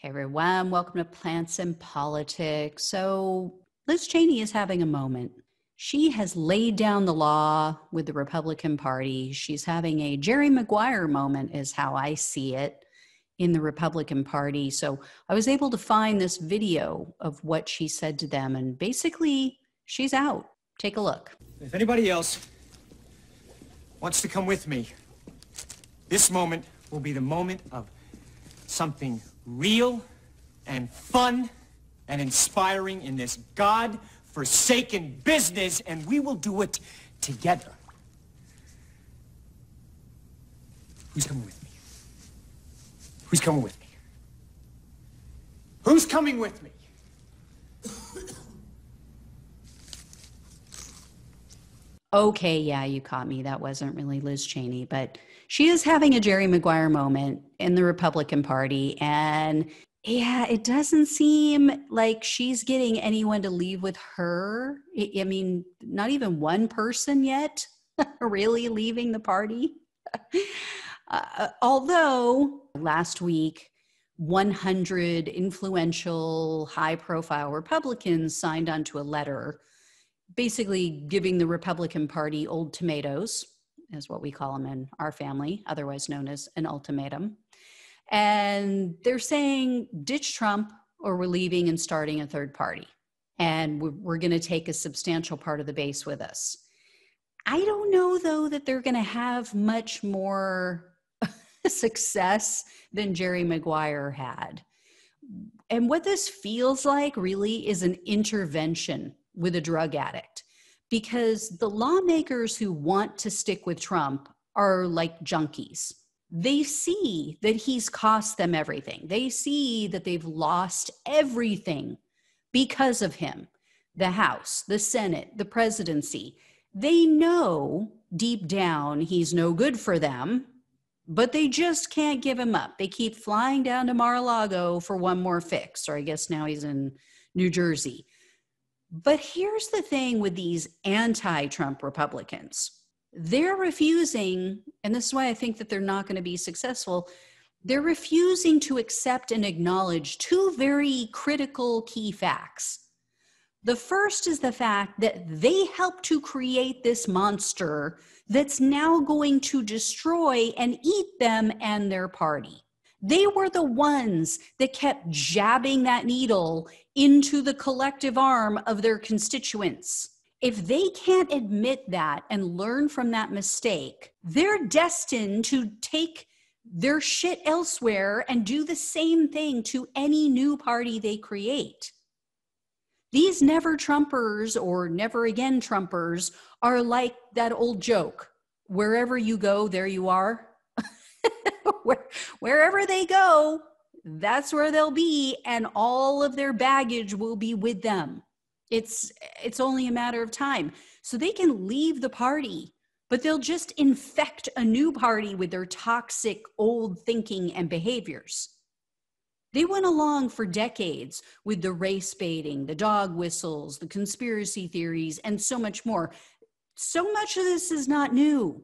Hey everyone, welcome to Plants and Politics. So, Liz Cheney is having a moment. She has laid down the law with the Republican Party. She's having a Jerry Maguire moment, is how I see it in the Republican Party. So, I was able to find this video of what she said to them, and basically, she's out. Take a look. If anybody else wants to come with me, this moment will be the moment of something real and fun and inspiring in this God-forsaken business, and we will do it together. Who's coming with me? Who's coming with me? Who's coming with me? okay, yeah, you caught me. That wasn't really Liz Cheney, but she is having a Jerry Maguire moment in the Republican Party. And yeah, it doesn't seem like she's getting anyone to leave with her. I mean, not even one person yet really leaving the party. Uh, uh, although last week, 100 influential, high profile Republicans signed onto a letter basically giving the Republican Party old tomatoes, is what we call them in our family, otherwise known as an ultimatum. And they're saying, ditch Trump or we're leaving and starting a third party. And we're, we're going to take a substantial part of the base with us. I don't know, though, that they're going to have much more success than Jerry Maguire had. And what this feels like really is an intervention with a drug addict because the lawmakers who want to stick with Trump are like junkies they see that he's cost them everything. They see that they've lost everything because of him the House, the Senate, the presidency. They know deep down he's no good for them, but they just can't give him up. They keep flying down to Mar a Lago for one more fix, or I guess now he's in New Jersey. But here's the thing with these anti Trump Republicans they're refusing, and this is why I think that they're not going to be successful. They're refusing to accept and acknowledge two very critical key facts. The first is the fact that they helped to create this monster that's now going to destroy and eat them and their party. They were the ones that kept jabbing that needle into the collective arm of their constituents if they can't admit that and learn from that mistake, they're destined to take their shit elsewhere and do the same thing to any new party they create. These never Trumpers or never again Trumpers are like that old joke wherever you go, there you are. Where, wherever they go, that's where they'll be, and all of their baggage will be with them. It's it's only a matter of time. So they can leave the party, but they'll just infect a new party with their toxic old thinking and behaviors. They went along for decades with the race baiting, the dog whistles, the conspiracy theories, and so much more. So much of this is not new.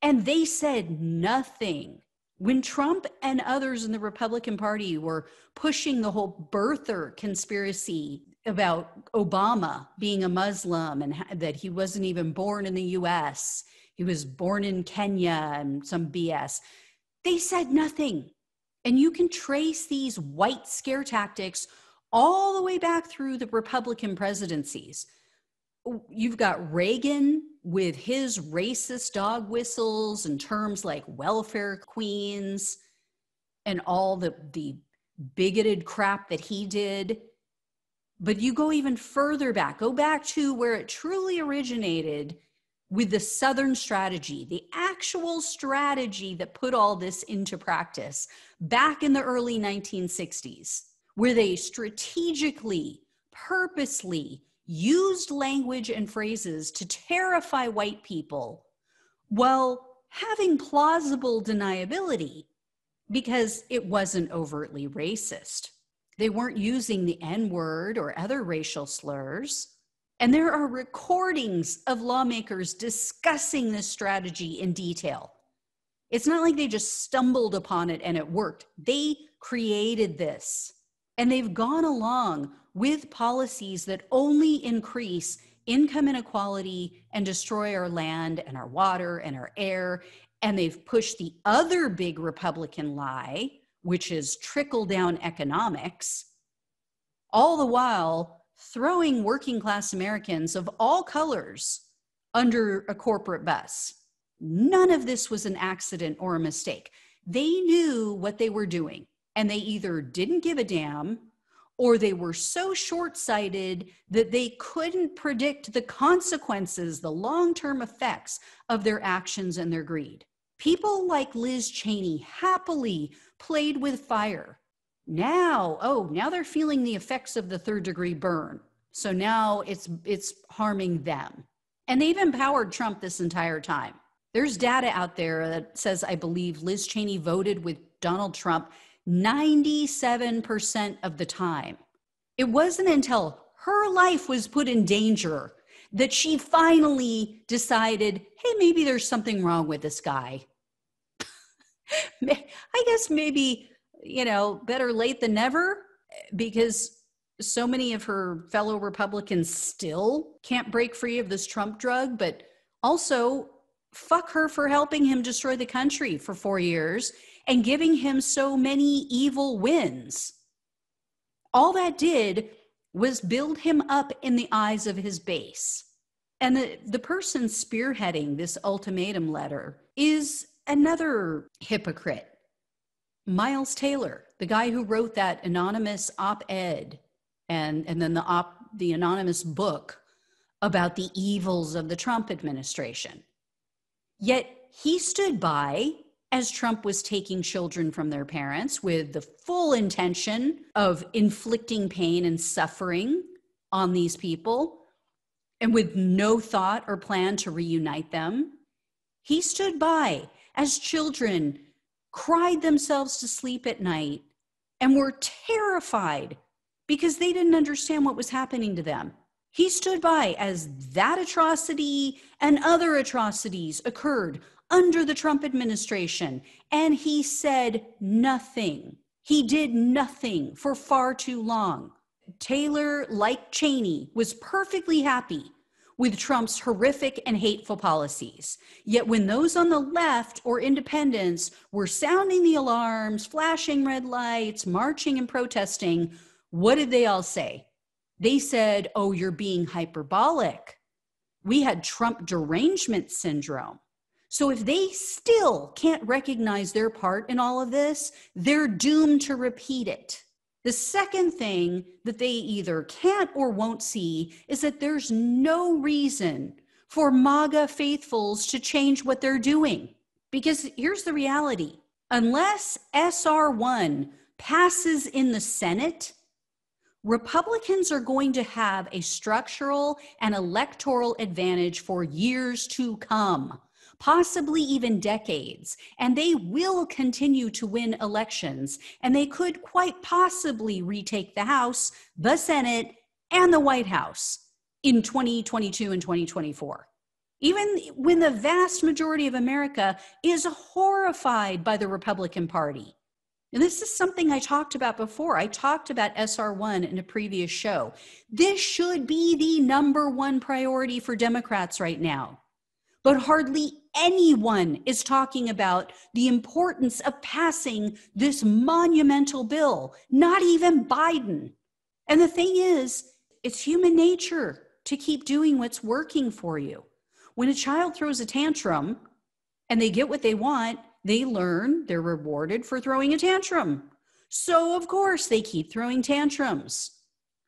And they said nothing. When Trump and others in the Republican Party were pushing the whole birther conspiracy about Obama being a Muslim and that he wasn't even born in the US. He was born in Kenya and some BS. They said nothing. And you can trace these white scare tactics all the way back through the Republican presidencies. Oh, you've got Reagan with his racist dog whistles and terms like welfare queens and all the, the bigoted crap that he did but you go even further back, go back to where it truly originated with the Southern strategy, the actual strategy that put all this into practice back in the early 1960s, where they strategically, purposely used language and phrases to terrify white people while having plausible deniability because it wasn't overtly racist. They weren't using the N word or other racial slurs. And there are recordings of lawmakers discussing this strategy in detail. It's not like they just stumbled upon it and it worked. They created this. And they've gone along with policies that only increase income inequality and destroy our land and our water and our air. And they've pushed the other big Republican lie which is trickle down economics, all the while throwing working class Americans of all colors under a corporate bus. None of this was an accident or a mistake. They knew what they were doing, and they either didn't give a damn or they were so short sighted that they couldn't predict the consequences, the long term effects of their actions and their greed. People like Liz Cheney happily played with fire. Now, oh, now they're feeling the effects of the third degree burn. So now it's it's harming them. And they've empowered Trump this entire time. There's data out there that says I believe Liz Cheney voted with Donald Trump 97% of the time. It wasn't until her life was put in danger that she finally decided, hey, maybe there's something wrong with this guy. I guess maybe, you know, better late than never because so many of her fellow Republicans still can't break free of this Trump drug, but also fuck her for helping him destroy the country for four years and giving him so many evil wins. All that did was build him up in the eyes of his base. And the, the person spearheading this ultimatum letter is another hypocrite, Miles Taylor, the guy who wrote that anonymous op ed and, and then the, op, the anonymous book about the evils of the Trump administration. Yet he stood by as Trump was taking children from their parents with the full intention of inflicting pain and suffering on these people, and with no thought or plan to reunite them, he stood by as children cried themselves to sleep at night and were terrified because they didn't understand what was happening to them. He stood by as that atrocity and other atrocities occurred under the Trump administration. And he said nothing. He did nothing for far too long. Taylor, like Cheney, was perfectly happy with Trump's horrific and hateful policies. Yet when those on the left or independents were sounding the alarms, flashing red lights, marching and protesting, what did they all say? They said, Oh, you're being hyperbolic. We had Trump derangement syndrome. So if they still can't recognize their part in all of this, they're doomed to repeat it. The second thing that they either can't or won't see is that there's no reason for MAGA faithfuls to change what they're doing. Because here's the reality unless SR1 passes in the Senate, Republicans are going to have a structural and electoral advantage for years to come possibly even decades, and they will continue to win elections, and they could quite possibly retake the House, the Senate, and the White House in 2022 and 2024. Even when the vast majority of America is horrified by the Republican Party. And this is something I talked about before. I talked about SR1 in a previous show. This should be the number one priority for Democrats right now. But hardly anyone is talking about the importance of passing this monumental bill, not even Biden. And the thing is, it's human nature to keep doing what's working for you. When a child throws a tantrum and they get what they want, they learn they're rewarded for throwing a tantrum. So, of course, they keep throwing tantrums.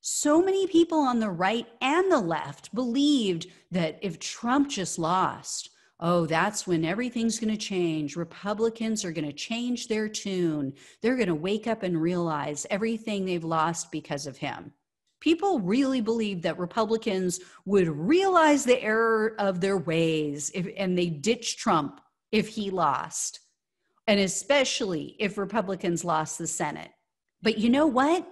So many people on the right and the left believed that if Trump just lost, oh, that's when everything's going to change. Republicans are going to change their tune. They're going to wake up and realize everything they've lost because of him. People really believe that Republicans would realize the error of their ways if, and they ditch Trump if he lost, and especially if Republicans lost the Senate. But you know what?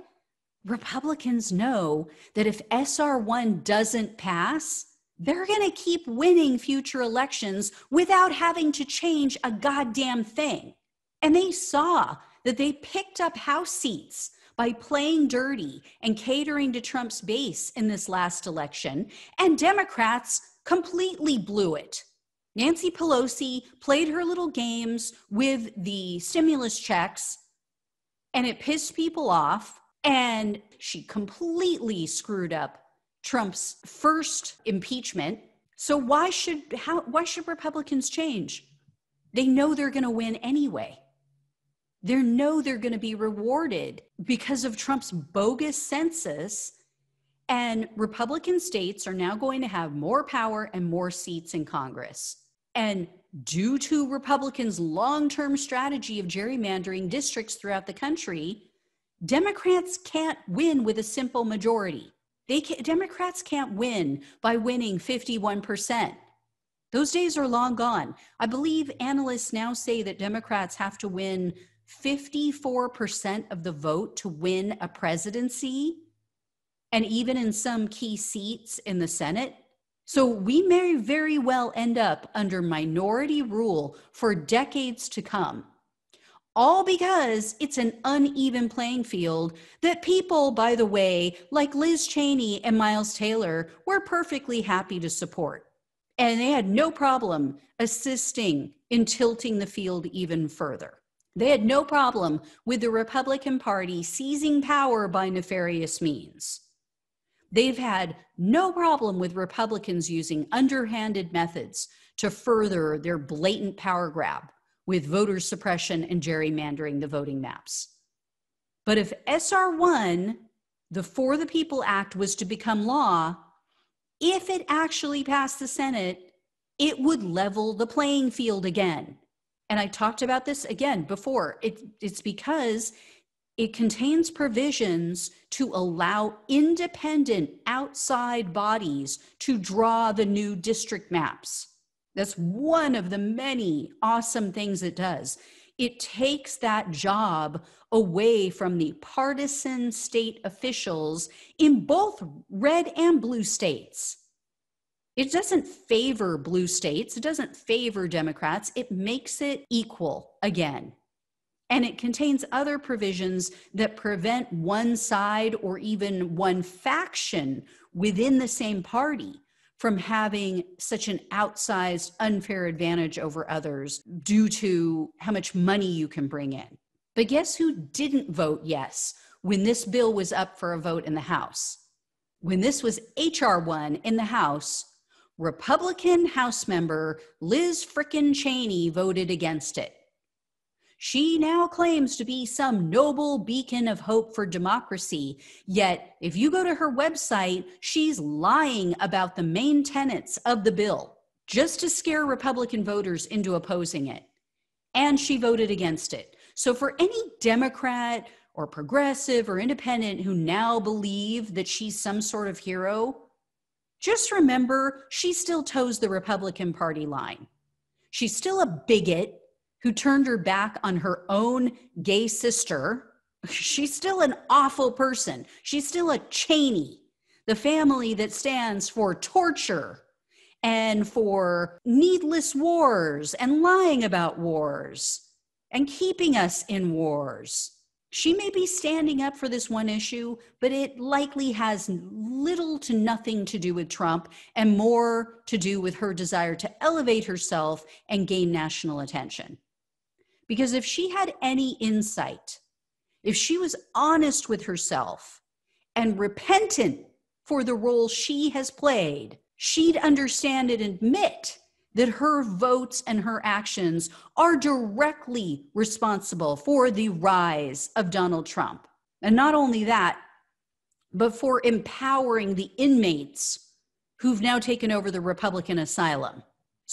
Republicans know that if SR1 doesn't pass, they're going to keep winning future elections without having to change a goddamn thing. And they saw that they picked up House seats by playing dirty and catering to Trump's base in this last election, and Democrats completely blew it. Nancy Pelosi played her little games with the stimulus checks, and it pissed people off, and she completely screwed up Trump's first impeachment. So why should how why should Republicans change? They know they're going to win anyway. They know they're going to be rewarded because of Trump's bogus census and Republican states are now going to have more power and more seats in Congress. And due to Republicans' long term strategy of gerrymandering districts throughout the country, Democrats can't win with a simple majority. They can, Democrats can't win by winning 51%. Those days are long gone. I believe analysts now say that Democrats have to win 54% of the vote to win a presidency, and even in some key seats in the Senate. So we may very well end up under minority rule for decades to come all because it's an uneven playing field that people, by the way, like Liz Cheney and Miles Taylor, were perfectly happy to support. And they had no problem assisting in tilting the field even further. They had no problem with the Republican Party seizing power by nefarious means. They've had no problem with Republicans using underhanded methods to further their blatant power grab with voter suppression and gerrymandering the voting maps. But if SR1, the For the People Act, was to become law, if it actually passed the Senate, it would level the playing field again. And I talked about this again before. It, it's because it contains provisions to allow independent outside bodies to draw the new district maps. That's one of the many awesome things it does. It takes that job away from the partisan state officials in both red and blue states. It doesn't favor blue states, it doesn't favor Democrats, it makes it equal again. And it contains other provisions that prevent one side or even one faction within the same party from having such an outsized unfair advantage over others due to how much money you can bring in. But guess who didn't vote yes when this bill was up for a vote in the House? When this was HR1 in the House, Republican House member Liz Frickin Cheney voted against it. She now claims to be some noble beacon of hope for democracy. Yet, if you go to her website, she's lying about the main tenets of the bill just to scare Republican voters into opposing it. And she voted against it. So, for any Democrat or progressive or independent who now believe that she's some sort of hero, just remember she still toes the Republican Party line. She's still a bigot who turned her back on her own gay sister. She's still an awful person. She's still a Cheney, the family that stands for torture and for needless wars and lying about wars and keeping us in wars. She may be standing up for this one issue, but it likely has little to nothing to do with Trump and more to do with her desire to elevate herself and gain national attention. Because if she had any insight, if she was honest with herself and repentant for the role she has played, she'd understand and admit that her votes and her actions are directly responsible for the rise of Donald Trump. And not only that, but for empowering the inmates who've now taken over the Republican asylum.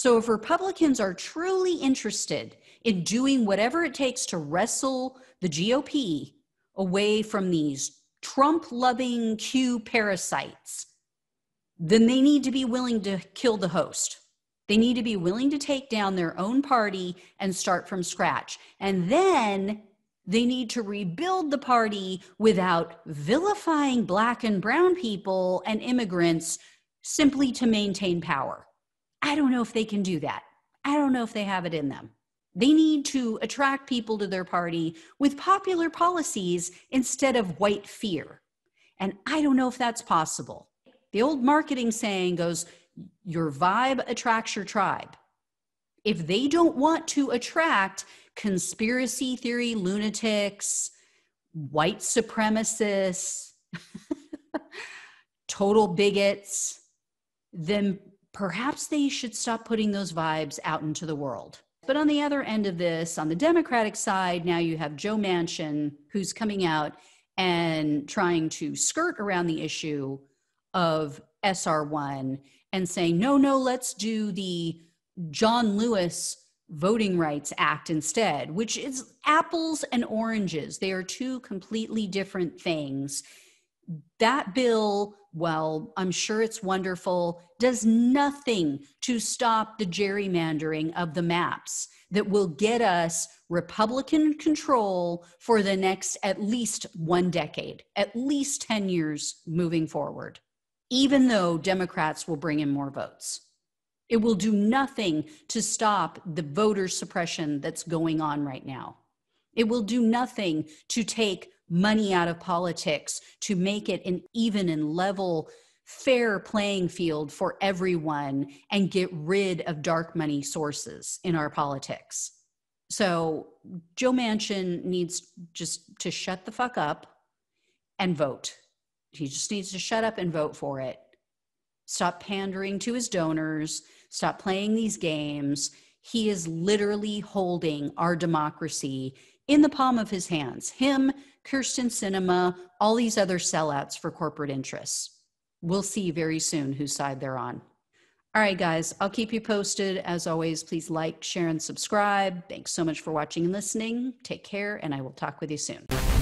So, if Republicans are truly interested in doing whatever it takes to wrestle the GOP away from these Trump loving Q parasites, then they need to be willing to kill the host. They need to be willing to take down their own party and start from scratch. And then they need to rebuild the party without vilifying black and brown people and immigrants simply to maintain power. I don't know if they can do that. I don't know if they have it in them. They need to attract people to their party with popular policies instead of white fear. And I don't know if that's possible. The old marketing saying goes your vibe attracts your tribe. If they don't want to attract conspiracy theory lunatics, white supremacists, total bigots, then perhaps they should stop putting those vibes out into the world. But on the other end of this, on the Democratic side, now you have Joe Manchin who's coming out and trying to skirt around the issue of SR1 and saying, no, no, let's do the John Lewis Voting Rights Act instead, which is apples and oranges. They are two completely different things. That bill well, I'm sure it's wonderful, does nothing to stop the gerrymandering of the maps that will get us Republican control for the next at least one decade, at least 10 years moving forward, even though Democrats will bring in more votes. It will do nothing to stop the voter suppression that's going on right now. It will do nothing to take money out of politics to make it an even and level fair playing field for everyone and get rid of dark money sources in our politics. So Joe Manchin needs just to shut the fuck up and vote. He just needs to shut up and vote for it. Stop pandering to his donors, stop playing these games. He is literally holding our democracy in the palm of his hands. Him, Kirsten Cinema, all these other sellouts for corporate interests. We'll see very soon whose side they're on. All right, guys, I'll keep you posted. As always, please like, share, and subscribe. Thanks so much for watching and listening. Take care, and I will talk with you soon.